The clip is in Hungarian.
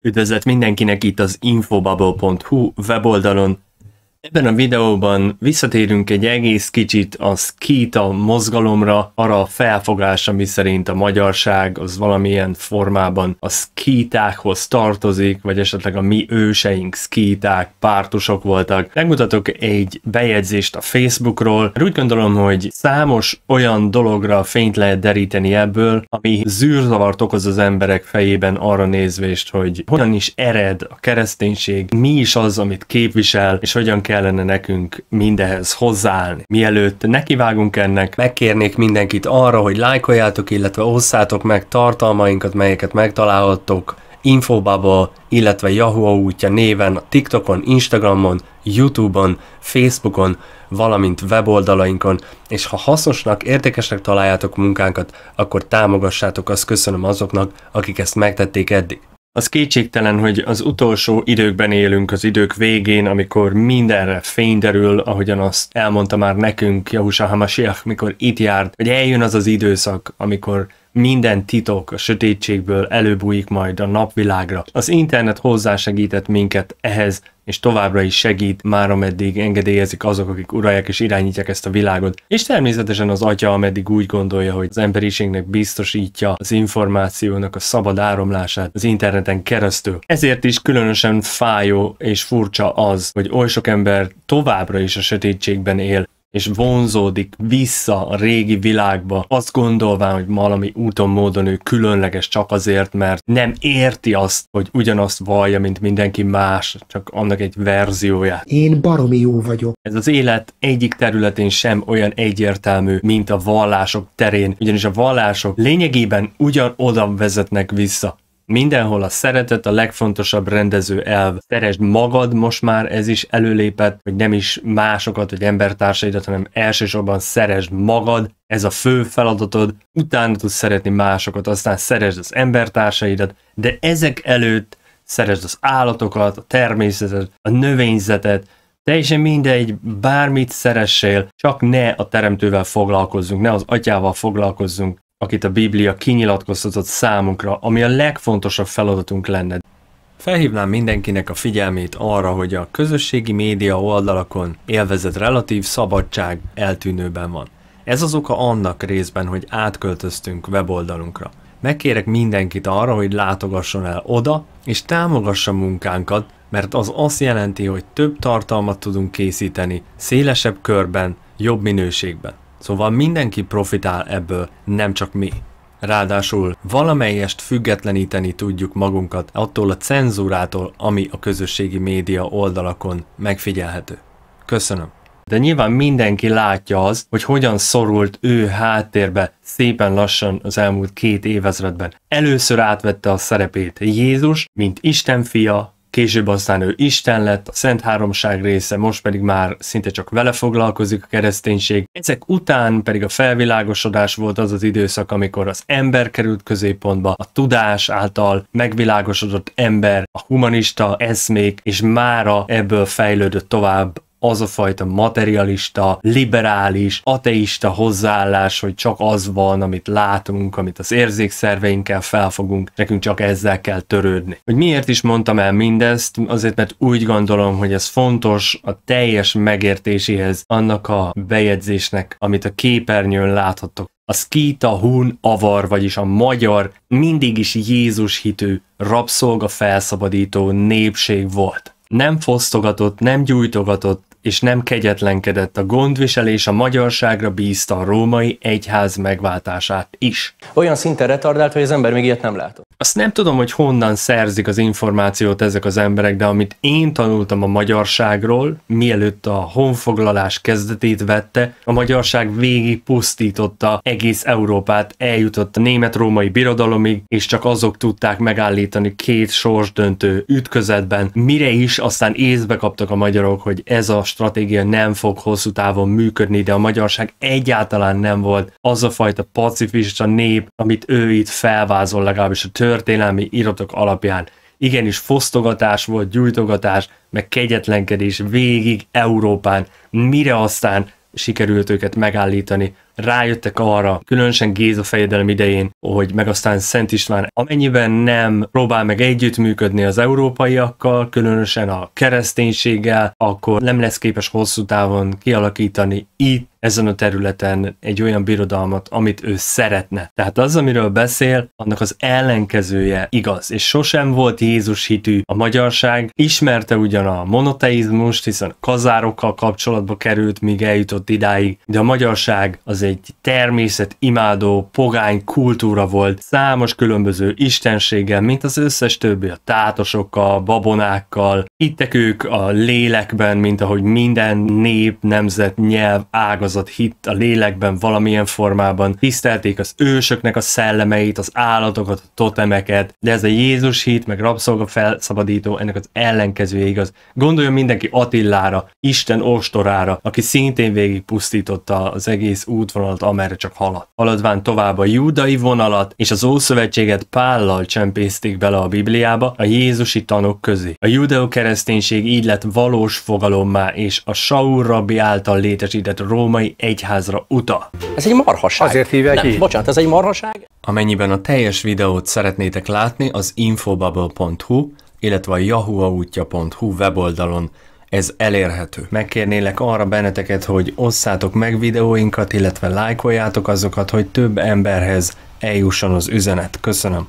Üdvözlet mindenkinek itt az infobubble.hu weboldalon, Ebben a videóban visszatérünk egy egész kicsit a skita mozgalomra, arra a felfogásra, ami szerint a magyarság az valamilyen formában a skitákhoz tartozik, vagy esetleg a mi őseink skiták, pártusok voltak. Megmutatok egy bejegyzést a Facebookról, mert úgy gondolom, hogy számos olyan dologra fényt lehet deríteni ebből, ami zűrzavart okoz az emberek fejében arra nézvést, hogy hogyan is ered a kereszténység, mi is az, amit képvisel, és hogyan kell kellene nekünk mindehez hozzáállni. Mielőtt nekivágunk ennek, megkérnék mindenkit arra, hogy lájkoljátok, illetve osszátok meg tartalmainkat, melyeket megtalálhattok Infobubble, illetve Yahoo útja néven a TikTokon, Instagramon, Youtube-on, Facebookon, valamint weboldalainkon, és ha hasznosnak, értékesnek találjátok munkánkat, akkor támogassátok, azt köszönöm azoknak, akik ezt megtették eddig. Az kétségtelen, hogy az utolsó időkben élünk, az idők végén, amikor mindenre fény derül, ahogyan azt elmondta már nekünk Jahusa Hamasiach, mikor itt járt, hogy eljön az az időszak, amikor minden titok a sötétségből előbújik majd a napvilágra. Az internet hozzásegített minket ehhez, és továbbra is segít, már ameddig engedélyezik azok, akik uralják és irányítják ezt a világot. És természetesen az atya, ameddig úgy gondolja, hogy az emberiségnek biztosítja az információnak a szabad áramlását az interneten keresztül. Ezért is különösen fájó és furcsa az, hogy oly sok ember továbbra is a sötétségben él, és vonzódik vissza a régi világba, azt gondolván, hogy valami úton, módon ő különleges csak azért, mert nem érti azt, hogy ugyanazt vallja, mint mindenki más, csak annak egy verzióját. Én baromi jó vagyok. Ez az élet egyik területén sem olyan egyértelmű, mint a vallások terén, ugyanis a vallások lényegében ugyanoda vezetnek vissza, Mindenhol a szeretet a legfontosabb rendező elv. Szeresd magad, most már ez is előlépett, hogy nem is másokat, vagy embertársaidat, hanem elsősorban szeresd magad, ez a fő feladatod, utána tudsz szeretni másokat, aztán szeresd az embertársaidat, de ezek előtt szeresd az állatokat, a természetet, a növényzetet, teljesen mindegy, bármit szeressél, csak ne a teremtővel foglalkozzunk, ne az atyával foglalkozzunk, akit a Biblia kinyilatkoztatott számunkra, ami a legfontosabb feladatunk lenne. Felhívnám mindenkinek a figyelmét arra, hogy a közösségi média oldalakon élvezett relatív szabadság eltűnőben van. Ez az oka annak részben, hogy átköltöztünk weboldalunkra. Megkérek mindenkit arra, hogy látogasson el oda, és támogassa munkánkat, mert az azt jelenti, hogy több tartalmat tudunk készíteni, szélesebb körben, jobb minőségben. Szóval mindenki profitál ebből, nem csak mi. Ráadásul valamelyest függetleníteni tudjuk magunkat attól a cenzúrától, ami a közösségi média oldalakon megfigyelhető. Köszönöm. De nyilván mindenki látja az, hogy hogyan szorult ő háttérbe szépen lassan az elmúlt két évezredben. Először átvette a szerepét Jézus, mint Isten fia, Később aztán ő Isten lett, a Szent Háromság része, most pedig már szinte csak vele foglalkozik a kereszténység. Ezek után pedig a felvilágosodás volt az az időszak, amikor az ember került középpontba, a tudás által megvilágosodott ember, a humanista eszmék, és mára ebből fejlődött tovább az a fajta materialista, liberális, ateista hozzáállás, hogy csak az van, amit látunk, amit az érzékszerveinkkel felfogunk, nekünk csak ezzel kell törődni. Hogy miért is mondtam el mindezt? Azért, mert úgy gondolom, hogy ez fontos a teljes megértéséhez annak a bejegyzésnek, amit a képernyőn láthattok a szkíta, hun, avar, vagyis a magyar mindig is Jézus hitű rabszolga felszabadító népség volt. Nem fosztogatott, nem gyújtogatott, és nem kegyetlenkedett a gondviselés, a magyarságra bízta a római egyház megváltását is. Olyan szinten retardált, hogy az ember még ilyet nem látott azt nem tudom, hogy honnan szerzik az információt ezek az emberek, de amit én tanultam a magyarságról, mielőtt a honfoglalás kezdetét vette, a magyarság végig pusztította egész Európát, eljutott a német-római birodalomig, és csak azok tudták megállítani két sorsdöntő ütközetben, mire is aztán észbe kaptak a magyarok, hogy ez a stratégia nem fog hosszú távon működni, de a magyarság egyáltalán nem volt az a fajta pacifista nép, amit ő itt felvázol legalábbis a tör- történelmi iratok alapján igenis fosztogatás volt, gyújtogatás, meg kegyetlenkedés végig Európán, mire aztán sikerült őket megállítani. Rájöttek arra, különösen Géza fejedelem idején, hogy meg aztán Szent István amennyiben nem próbál meg együttműködni az európaiakkal, különösen a kereszténységgel, akkor nem lesz képes hosszú távon kialakítani itt ezen a területen egy olyan birodalmat, amit ő szeretne. Tehát az, amiről beszél, annak az ellenkezője igaz, és sosem volt Jézus hitű a magyarság, ismerte ugyan a monoteizmust, hiszen a kazárokkal kapcsolatba került, míg eljutott idáig, de a magyarság az egy természet imádó, pogány kultúra volt, számos különböző istenséggel, mint az összes többi, a tátosokkal, babonákkal, Hittek ők a lélekben, mint ahogy minden nép, nemzet, nyelv, ágazat hitt a lélekben valamilyen formában. Tisztelték az ősöknek a szellemeit, az állatokat, a totemeket, de ez a Jézus hit, meg rabszolga felszabadító, ennek az ellenkezője igaz. Gondoljon mindenki Attilára, Isten ostorára, aki szintén végig pusztította az egész útvonalat, amerre csak haladt. Haladván tovább a júdai vonalat és az Ószövetséget Pállal csempészték bele a Bibliába a Jézusi tanok közé. A judeoker kereszténység így lett valós fogalommá, és a Saul rabbi által létesített római egyházra uta. Ez egy marhaság. Azért hívják Nem, így. Bocsánat, ez egy marhaság. Amennyiben a teljes videót szeretnétek látni, az infobubble.hu, illetve a yahuautja.hu weboldalon ez elérhető. Megkérnélek arra benneteket, hogy osszátok meg videóinkat, illetve lájkoljátok azokat, hogy több emberhez eljusson az üzenet. Köszönöm.